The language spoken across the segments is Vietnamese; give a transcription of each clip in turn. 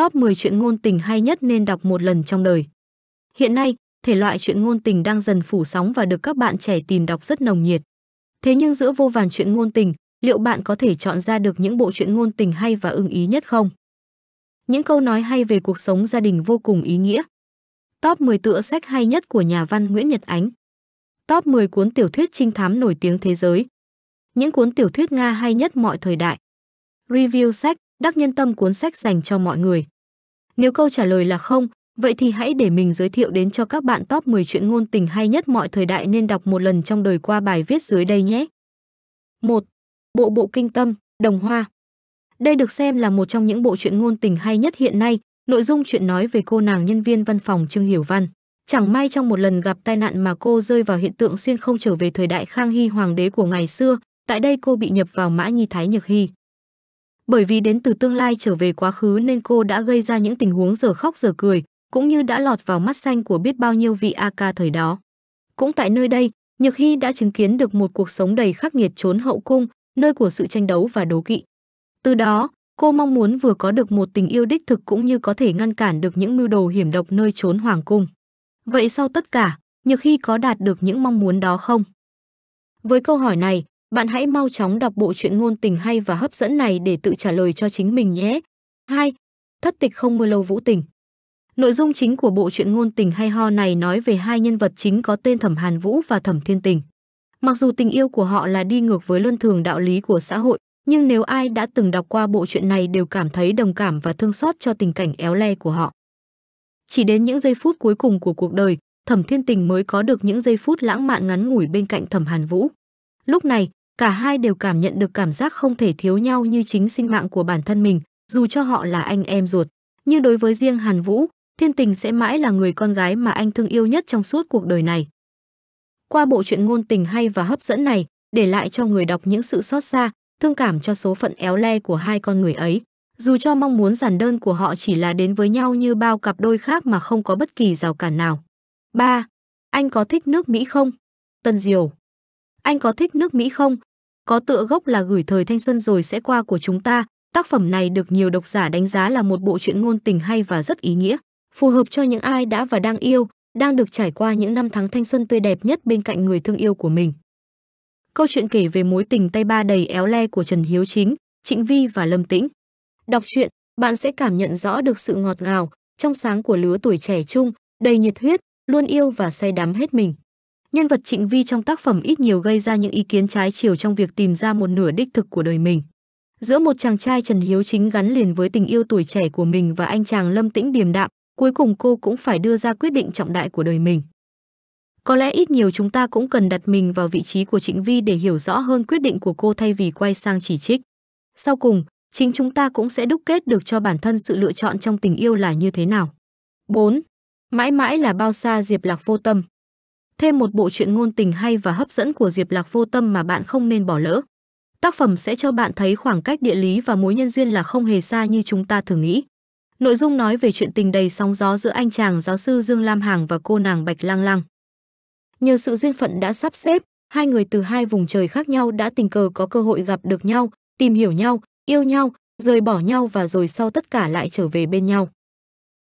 Top 10 chuyện ngôn tình hay nhất nên đọc một lần trong đời. Hiện nay, thể loại chuyện ngôn tình đang dần phủ sóng và được các bạn trẻ tìm đọc rất nồng nhiệt. Thế nhưng giữa vô vàn chuyện ngôn tình, liệu bạn có thể chọn ra được những bộ truyện ngôn tình hay và ưng ý nhất không? Những câu nói hay về cuộc sống gia đình vô cùng ý nghĩa. Top 10 tựa sách hay nhất của nhà văn Nguyễn Nhật Ánh. Top 10 cuốn tiểu thuyết trinh thám nổi tiếng thế giới. Những cuốn tiểu thuyết Nga hay nhất mọi thời đại. Review sách đắc nhân tâm cuốn sách dành cho mọi người. Nếu câu trả lời là không, vậy thì hãy để mình giới thiệu đến cho các bạn top 10 chuyện ngôn tình hay nhất mọi thời đại nên đọc một lần trong đời qua bài viết dưới đây nhé. 1. Bộ bộ kinh tâm, đồng hoa. Đây được xem là một trong những bộ truyện ngôn tình hay nhất hiện nay, nội dung chuyện nói về cô nàng nhân viên văn phòng Trương Hiểu Văn. Chẳng may trong một lần gặp tai nạn mà cô rơi vào hiện tượng xuyên không trở về thời đại Khang Hy hoàng đế của ngày xưa, tại đây cô bị nhập vào Mã Nhi Thái Nhược Hy bởi vì đến từ tương lai trở về quá khứ nên cô đã gây ra những tình huống giờ khóc giờ cười, cũng như đã lọt vào mắt xanh của biết bao nhiêu vị AK thời đó. Cũng tại nơi đây, Nhược Hy đã chứng kiến được một cuộc sống đầy khắc nghiệt trốn hậu cung, nơi của sự tranh đấu và đố kỵ. Từ đó, cô mong muốn vừa có được một tình yêu đích thực cũng như có thể ngăn cản được những mưu đồ hiểm độc nơi trốn hoàng cung. Vậy sau tất cả, Nhược Hy có đạt được những mong muốn đó không? Với câu hỏi này, bạn hãy mau chóng đọc bộ truyện ngôn tình hay và hấp dẫn này để tự trả lời cho chính mình nhé. 2. Thất tịch không mưa lâu vũ tình Nội dung chính của bộ truyện ngôn tình hay ho này nói về hai nhân vật chính có tên Thẩm Hàn Vũ và Thẩm Thiên Tình. Mặc dù tình yêu của họ là đi ngược với luân thường đạo lý của xã hội, nhưng nếu ai đã từng đọc qua bộ truyện này đều cảm thấy đồng cảm và thương xót cho tình cảnh éo le của họ. Chỉ đến những giây phút cuối cùng của cuộc đời, Thẩm Thiên Tình mới có được những giây phút lãng mạn ngắn ngủi bên cạnh Thẩm Hàn Vũ. Lúc này, Cả hai đều cảm nhận được cảm giác không thể thiếu nhau như chính sinh mạng của bản thân mình, dù cho họ là anh em ruột. Nhưng đối với riêng Hàn Vũ, Thiên Tình sẽ mãi là người con gái mà anh thương yêu nhất trong suốt cuộc đời này. Qua bộ truyện ngôn tình hay và hấp dẫn này, để lại cho người đọc những sự xót xa, thương cảm cho số phận éo le của hai con người ấy. Dù cho mong muốn giản đơn của họ chỉ là đến với nhau như bao cặp đôi khác mà không có bất kỳ rào cản nào. 3. Anh có thích nước Mỹ không? Tân Diều anh có thích nước Mỹ không? Có tựa gốc là gửi thời thanh xuân rồi sẽ qua của chúng ta. Tác phẩm này được nhiều độc giả đánh giá là một bộ truyện ngôn tình hay và rất ý nghĩa, phù hợp cho những ai đã và đang yêu, đang được trải qua những năm tháng thanh xuân tươi đẹp nhất bên cạnh người thương yêu của mình. Câu chuyện kể về mối tình tay ba đầy éo le của Trần Hiếu Chính, Trịnh Vi và Lâm Tĩnh. Đọc truyện, bạn sẽ cảm nhận rõ được sự ngọt ngào, trong sáng của lứa tuổi trẻ trung, đầy nhiệt huyết, luôn yêu và say đắm hết mình. Nhân vật Trịnh Vi trong tác phẩm ít nhiều gây ra những ý kiến trái chiều trong việc tìm ra một nửa đích thực của đời mình. Giữa một chàng trai Trần Hiếu chính gắn liền với tình yêu tuổi trẻ của mình và anh chàng Lâm Tĩnh điềm đạm, cuối cùng cô cũng phải đưa ra quyết định trọng đại của đời mình. Có lẽ ít nhiều chúng ta cũng cần đặt mình vào vị trí của Trịnh Vi để hiểu rõ hơn quyết định của cô thay vì quay sang chỉ trích. Sau cùng, chính chúng ta cũng sẽ đúc kết được cho bản thân sự lựa chọn trong tình yêu là như thế nào. 4. Mãi mãi là bao xa Diệp Lạc vô tâm thêm một bộ truyện ngôn tình hay và hấp dẫn của Diệp Lạc Vô Tâm mà bạn không nên bỏ lỡ. Tác phẩm sẽ cho bạn thấy khoảng cách địa lý và mối nhân duyên là không hề xa như chúng ta thường nghĩ. Nội dung nói về chuyện tình đầy sóng gió giữa anh chàng giáo sư Dương Lam Hàng và cô nàng Bạch Lang Lang. Nhờ sự duyên phận đã sắp xếp, hai người từ hai vùng trời khác nhau đã tình cờ có cơ hội gặp được nhau, tìm hiểu nhau, yêu nhau, rời bỏ nhau và rồi sau tất cả lại trở về bên nhau.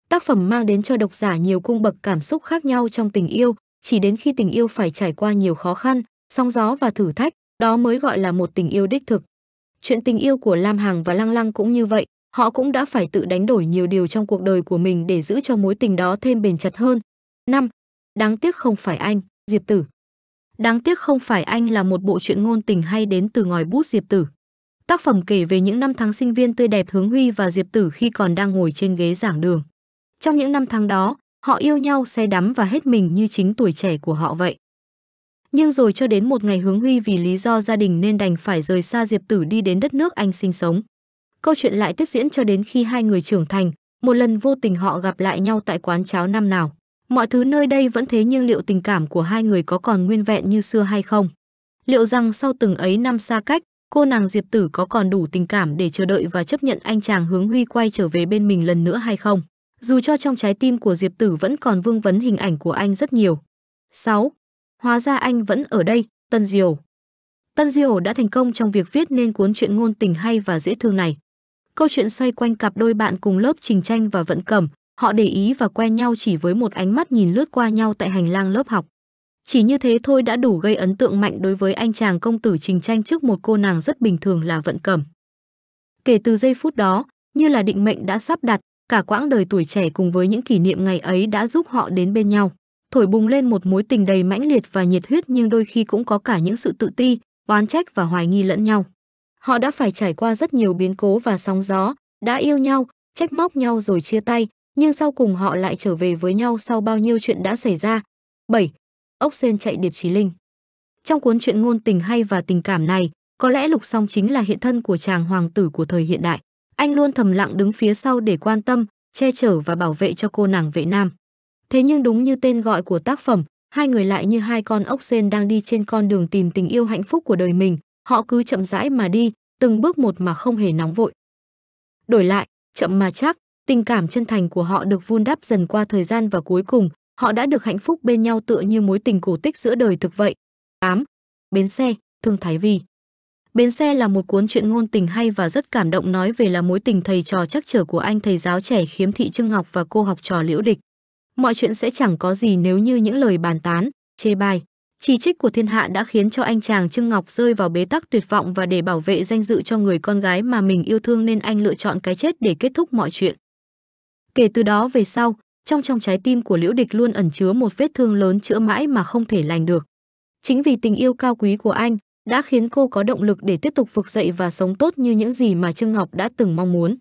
Tác phẩm mang đến cho độc giả nhiều cung bậc cảm xúc khác nhau trong tình yêu, chỉ đến khi tình yêu phải trải qua nhiều khó khăn, sóng gió và thử thách, đó mới gọi là một tình yêu đích thực. Chuyện tình yêu của Lam Hằng và Lăng Lăng cũng như vậy, họ cũng đã phải tự đánh đổi nhiều điều trong cuộc đời của mình để giữ cho mối tình đó thêm bền chặt hơn. 5. Đáng tiếc không phải anh, Diệp Tử. Đáng tiếc không phải anh là một bộ truyện ngôn tình hay đến từ ngòi bút Diệp Tử. Tác phẩm kể về những năm tháng sinh viên tươi đẹp hướng huy và Diệp Tử khi còn đang ngồi trên ghế giảng đường. Trong những năm tháng đó, Họ yêu nhau xe đắm và hết mình như chính tuổi trẻ của họ vậy. Nhưng rồi cho đến một ngày Hướng Huy vì lý do gia đình nên đành phải rời xa Diệp Tử đi đến đất nước anh sinh sống. Câu chuyện lại tiếp diễn cho đến khi hai người trưởng thành, một lần vô tình họ gặp lại nhau tại quán cháo năm nào. Mọi thứ nơi đây vẫn thế nhưng liệu tình cảm của hai người có còn nguyên vẹn như xưa hay không? Liệu rằng sau từng ấy năm xa cách, cô nàng Diệp Tử có còn đủ tình cảm để chờ đợi và chấp nhận anh chàng hướng Huy quay trở về bên mình lần nữa hay không? dù cho trong trái tim của Diệp Tử vẫn còn vương vấn hình ảnh của anh rất nhiều. 6. Hóa ra anh vẫn ở đây, Tân Diều. Tân Diều đã thành công trong việc viết nên cuốn truyện ngôn tình hay và dễ thương này. Câu chuyện xoay quanh cặp đôi bạn cùng lớp Trình Tranh và Vận Cẩm, họ để ý và quen nhau chỉ với một ánh mắt nhìn lướt qua nhau tại hành lang lớp học. Chỉ như thế thôi đã đủ gây ấn tượng mạnh đối với anh chàng công tử Trình Tranh trước một cô nàng rất bình thường là Vận Cẩm. Kể từ giây phút đó, như là định mệnh đã sắp đặt, cả quãng đời tuổi trẻ cùng với những kỷ niệm ngày ấy đã giúp họ đến bên nhau thổi bùng lên một mối tình đầy mãnh liệt và nhiệt huyết nhưng đôi khi cũng có cả những sự tự ti oán trách và hoài nghi lẫn nhau họ đã phải trải qua rất nhiều biến cố và sóng gió đã yêu nhau trách móc nhau rồi chia tay nhưng sau cùng họ lại trở về với nhau sau bao nhiêu chuyện đã xảy ra 7. ốc sen chạy điệp trí linh trong cuốn truyện ngôn tình hay và tình cảm này có lẽ lục song chính là hiện thân của chàng hoàng tử của thời hiện đại anh luôn thầm lặng đứng phía sau để quan tâm, che chở và bảo vệ cho cô nàng vệ nam. Thế nhưng đúng như tên gọi của tác phẩm, hai người lại như hai con ốc sên đang đi trên con đường tìm tình yêu hạnh phúc của đời mình, họ cứ chậm rãi mà đi, từng bước một mà không hề nóng vội. Đổi lại, chậm mà chắc, tình cảm chân thành của họ được vun đắp dần qua thời gian và cuối cùng, họ đã được hạnh phúc bên nhau tựa như mối tình cổ tích giữa đời thực vậy. 8. Bến xe, Thương Thái Vi Bến xe là một cuốn truyện ngôn tình hay và rất cảm động nói về là mối tình thầy trò chắc trở của anh thầy giáo trẻ khiếm thị trương Ngọc và cô học trò Liễu Địch. Mọi chuyện sẽ chẳng có gì nếu như những lời bàn tán, chê bai, chỉ trích của thiên hạ đã khiến cho anh chàng trương Ngọc rơi vào bế tắc tuyệt vọng và để bảo vệ danh dự cho người con gái mà mình yêu thương nên anh lựa chọn cái chết để kết thúc mọi chuyện. Kể từ đó về sau, trong trong trái tim của Liễu Địch luôn ẩn chứa một vết thương lớn chữa mãi mà không thể lành được. Chính vì tình yêu cao quý của anh, đã khiến cô có động lực để tiếp tục vực dậy và sống tốt như những gì mà Trương Ngọc đã từng mong muốn.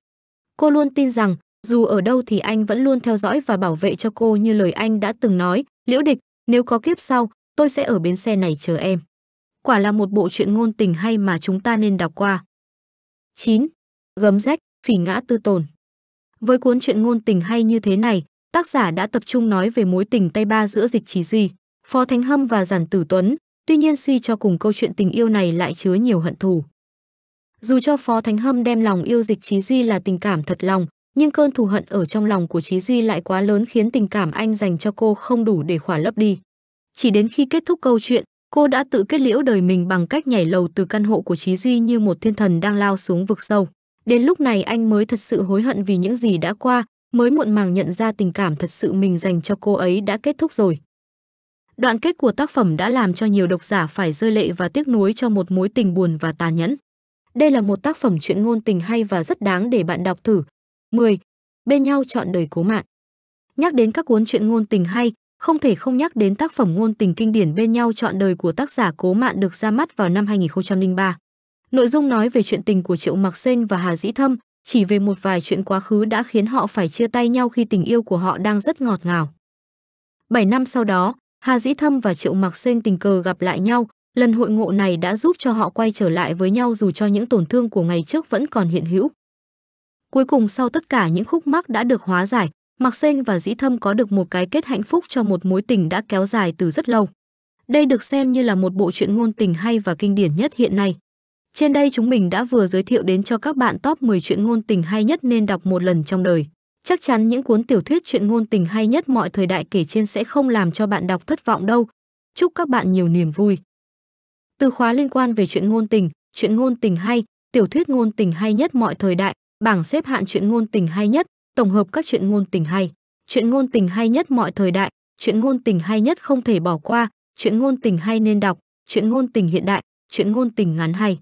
Cô luôn tin rằng, dù ở đâu thì anh vẫn luôn theo dõi và bảo vệ cho cô như lời anh đã từng nói, liễu địch, nếu có kiếp sau, tôi sẽ ở bến xe này chờ em. Quả là một bộ truyện ngôn tình hay mà chúng ta nên đọc qua. 9. Gấm rách, phỉ ngã tư tồn Với cuốn truyện ngôn tình hay như thế này, tác giả đã tập trung nói về mối tình tay ba giữa dịch trí duy, Phó Thánh Hâm và Giản Tử Tuấn, Tuy nhiên suy cho cùng câu chuyện tình yêu này lại chứa nhiều hận thù. Dù cho Phó Thánh Hâm đem lòng yêu dịch Trí Duy là tình cảm thật lòng, nhưng cơn thù hận ở trong lòng của Trí Duy lại quá lớn khiến tình cảm anh dành cho cô không đủ để khỏa lấp đi. Chỉ đến khi kết thúc câu chuyện, cô đã tự kết liễu đời mình bằng cách nhảy lầu từ căn hộ của Trí Duy như một thiên thần đang lao xuống vực sâu. Đến lúc này anh mới thật sự hối hận vì những gì đã qua, mới muộn màng nhận ra tình cảm thật sự mình dành cho cô ấy đã kết thúc rồi. Đoạn kết của tác phẩm đã làm cho nhiều độc giả phải rơi lệ và tiếc nuối cho một mối tình buồn và tàn nhẫn. Đây là một tác phẩm chuyện ngôn tình hay và rất đáng để bạn đọc thử. 10. Bên nhau chọn đời cố mạng. Nhắc đến các cuốn chuyện ngôn tình hay, không thể không nhắc đến tác phẩm ngôn tình kinh điển Bên nhau chọn đời của tác giả Cố Mạn được ra mắt vào năm 2003. Nội dung nói về chuyện tình của Triệu Mặc Sen và Hà Dĩ Thâm, chỉ về một vài chuyện quá khứ đã khiến họ phải chia tay nhau khi tình yêu của họ đang rất ngọt ngào. 7 năm sau đó, Hà Dĩ Thâm và Triệu Mặc Sinh tình cờ gặp lại nhau, lần hội ngộ này đã giúp cho họ quay trở lại với nhau dù cho những tổn thương của ngày trước vẫn còn hiện hữu. Cuối cùng sau tất cả những khúc mắc đã được hóa giải, Mạc Sinh và Dĩ Thâm có được một cái kết hạnh phúc cho một mối tình đã kéo dài từ rất lâu. Đây được xem như là một bộ truyện ngôn tình hay và kinh điển nhất hiện nay. Trên đây chúng mình đã vừa giới thiệu đến cho các bạn top 10 truyện ngôn tình hay nhất nên đọc một lần trong đời. Chắc chắn những cuốn tiểu thuyết chuyện ngôn tình hay nhất mọi thời đại kể trên sẽ không làm cho bạn đọc thất vọng đâu. Chúc các bạn nhiều niềm vui. Từ khóa liên quan về chuyện ngôn tình, chuyện ngôn tình hay, tiểu thuyết ngôn tình hay nhất mọi thời đại, bảng xếp hạng chuyện ngôn tình hay nhất, tổng hợp các chuyện ngôn tình hay, chuyện ngôn tình hay nhất mọi thời đại, chuyện ngôn tình hay nhất không thể bỏ qua, chuyện ngôn tình hay nên đọc, chuyện ngôn tình hiện đại, chuyện ngôn tình ngắn hay.